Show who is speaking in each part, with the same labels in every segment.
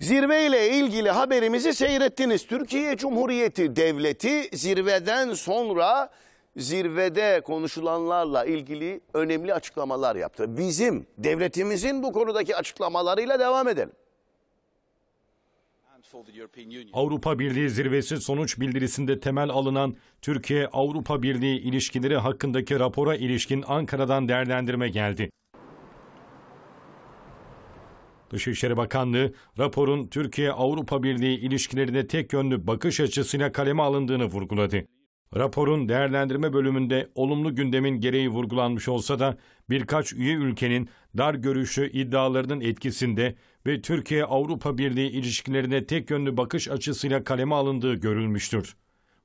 Speaker 1: Zirve ile ilgili haberimizi seyrettiniz. Türkiye Cumhuriyeti Devleti zirveden sonra zirvede konuşulanlarla ilgili önemli açıklamalar yaptı. Bizim devletimizin bu konudaki açıklamalarıyla devam edelim.
Speaker 2: Avrupa Birliği zirvesi sonuç bildirisinde temel alınan Türkiye-Avrupa Birliği ilişkileri hakkındaki rapora ilişkin Ankara'dan değerlendirme geldi. Dışişleri Bakanlığı raporun Türkiye-Avrupa Birliği ilişkilerine tek yönlü bakış açısıyla kaleme alındığını vurguladı. Raporun değerlendirme bölümünde olumlu gündemin gereği vurgulanmış olsa da birkaç üye ülkenin dar görüşlü iddialarının etkisinde ve Türkiye-Avrupa Birliği ilişkilerine tek yönlü bakış açısıyla kaleme alındığı görülmüştür.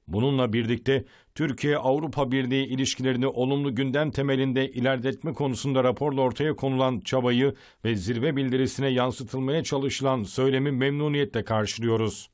Speaker 2: Bununla birlikte Türkiye-Avrupa Birliği ilişkilerini olumlu gündem temelinde ilerletme konusunda raporla ortaya konulan çabayı ve zirve bildirisine yansıtılmaya çalışılan söylemi memnuniyetle karşılıyoruz.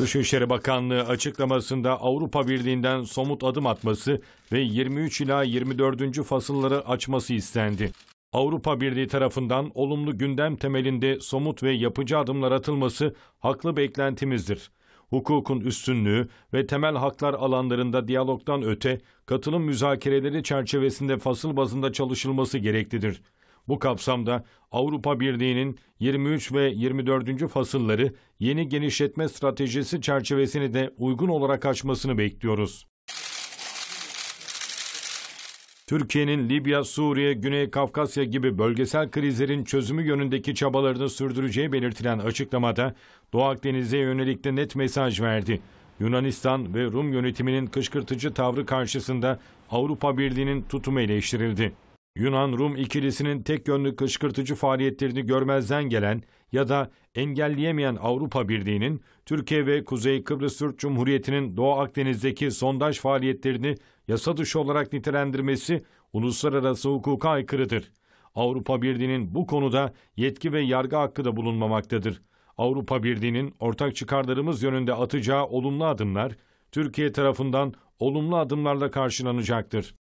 Speaker 2: Dışişleri Bakanlığı açıklamasında Avrupa Birliği'nden somut adım atması ve 23 ila 24. fasılları açması istendi. Avrupa Birliği tarafından olumlu gündem temelinde somut ve yapıcı adımlar atılması haklı beklentimizdir. Hukukun üstünlüğü ve temel haklar alanlarında diyalogdan öte katılım müzakereleri çerçevesinde fasıl bazında çalışılması gereklidir. Bu kapsamda Avrupa Birliği'nin 23 ve 24. fasılları yeni genişletme stratejisi çerçevesini de uygun olarak açmasını bekliyoruz. Türkiye'nin Libya, Suriye, Güney Kafkasya gibi bölgesel krizlerin çözümü yönündeki çabalarını sürdüreceği belirtilen açıklamada Doğu Akdeniz'e yönelik de net mesaj verdi. Yunanistan ve Rum yönetiminin kışkırtıcı tavrı karşısında Avrupa Birliği'nin tutumu eleştirildi. Yunan-Rum ikilisinin tek yönlü kışkırtıcı faaliyetlerini görmezden gelen ya da engelleyemeyen Avrupa Birliği'nin Türkiye ve Kuzey Kıbrıs Türk Cumhuriyeti'nin Doğu Akdeniz'deki sondaj faaliyetlerini yasa dışı olarak nitelendirmesi uluslararası hukuka aykırıdır. Avrupa Birliği'nin bu konuda yetki ve yargı hakkı da bulunmamaktadır. Avrupa Birliği'nin ortak çıkarlarımız yönünde atacağı olumlu adımlar Türkiye tarafından olumlu adımlarla karşılanacaktır.